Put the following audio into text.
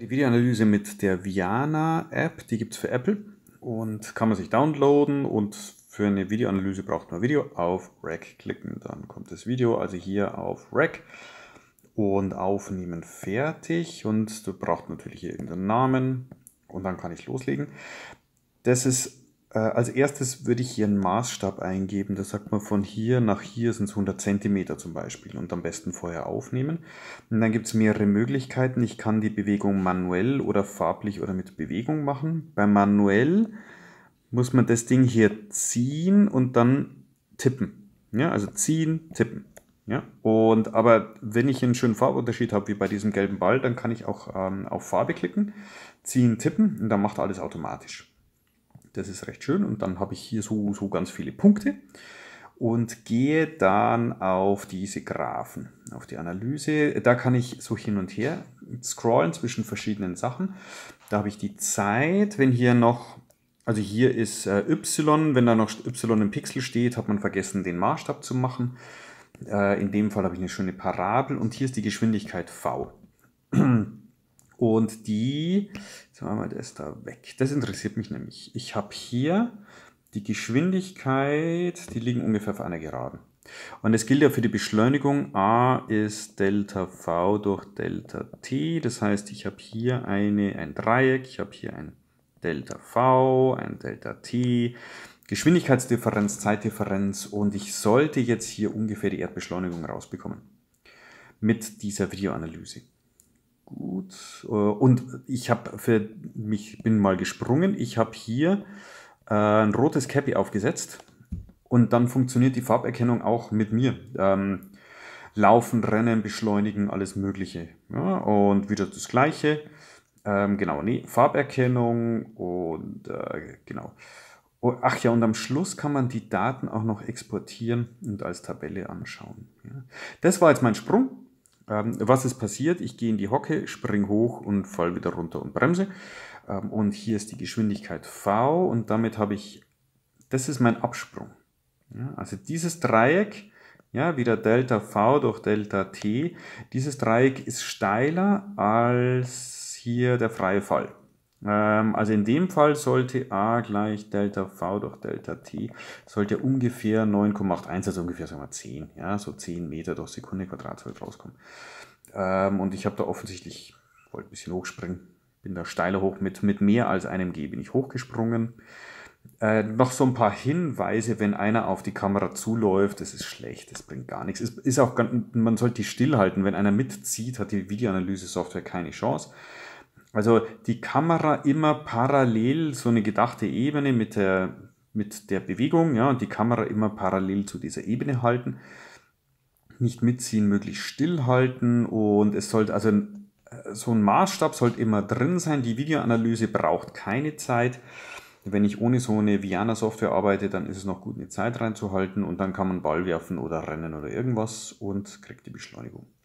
Die Videoanalyse mit der Viana-App, die gibt es für Apple und kann man sich downloaden und für eine Videoanalyse braucht man Video auf Rack klicken. Dann kommt das Video also hier auf Rack und aufnehmen fertig und du brauchst natürlich irgendeinen Namen und dann kann ich loslegen. Das ist äh, als erstes würde ich hier einen Maßstab eingeben. Da sagt man, von hier nach hier sind es 100 Zentimeter zum Beispiel und am besten vorher aufnehmen. Und dann gibt es mehrere Möglichkeiten. Ich kann die Bewegung manuell oder farblich oder mit Bewegung machen. Bei manuell muss man das Ding hier ziehen und dann tippen. Ja, also ziehen, tippen. Ja, und aber wenn ich einen schönen Farbunterschied habe, wie bei diesem gelben Ball, dann kann ich auch ähm, auf Farbe klicken, ziehen, tippen und dann macht alles automatisch. Das ist recht schön. Und dann habe ich hier so, so ganz viele Punkte und gehe dann auf diese Graphen, auf die Analyse. Da kann ich so hin und her scrollen zwischen verschiedenen Sachen. Da habe ich die Zeit, wenn hier noch, also hier ist äh, Y, wenn da noch Y im Pixel steht, hat man vergessen, den Maßstab zu machen. Äh, in dem Fall habe ich eine schöne Parabel und hier ist die Geschwindigkeit V. Und die, jetzt machen wir das da weg. Das interessiert mich nämlich. Ich habe hier die Geschwindigkeit, die liegen ungefähr auf einer Geraden. Und es gilt ja für die Beschleunigung, a ist Delta V durch Delta T. Das heißt, ich habe hier eine, ein Dreieck, ich habe hier ein Delta V, ein Delta T, Geschwindigkeitsdifferenz, Zeitdifferenz und ich sollte jetzt hier ungefähr die Erdbeschleunigung rausbekommen mit dieser Videoanalyse gut. Äh, und ich habe für mich bin mal gesprungen. Ich habe hier äh, ein rotes Cappy aufgesetzt und dann funktioniert die Farberkennung auch mit mir. Ähm, laufen, rennen, beschleunigen, alles Mögliche. Ja, und wieder das Gleiche. Ähm, genau, nee, Farberkennung und äh, genau. Oh, ach ja, und am Schluss kann man die Daten auch noch exportieren und als Tabelle anschauen. Ja. Das war jetzt mein Sprung. Ähm, was ist passiert? Ich gehe in die Hocke, spring hoch und fall wieder runter und bremse. Ähm, und hier ist die Geschwindigkeit V und damit habe ich, das ist mein Absprung. Ja, also dieses Dreieck, ja, wieder Delta V durch Delta T, dieses Dreieck ist steiler als hier der freie Fall. Ähm, also in dem Fall sollte A gleich Delta V durch Delta T, sollte ungefähr 9,81, also ungefähr sagen wir 10, ja, so 10 Meter durch Sekunde Quadratzoll rauskommen. Ähm, und ich habe da offensichtlich, wollte ein bisschen hochspringen, bin da steiler hoch, mit, mit mehr als einem G bin ich hochgesprungen. Äh, noch so ein paar Hinweise, wenn einer auf die Kamera zuläuft, das ist schlecht, das bringt gar nichts. Ist, ist auch, man sollte die stillhalten, wenn einer mitzieht, hat die Videoanalyse-Software keine Chance. Also die Kamera immer parallel, so eine gedachte Ebene mit der, mit der Bewegung, ja, und die Kamera immer parallel zu dieser Ebene halten. Nicht mitziehen, möglichst still halten und es sollte, also äh, so ein Maßstab sollte immer drin sein. Die Videoanalyse braucht keine Zeit. Wenn ich ohne so eine Viana-Software arbeite, dann ist es noch gut, eine Zeit reinzuhalten und dann kann man Ball werfen oder rennen oder irgendwas und kriegt die Beschleunigung.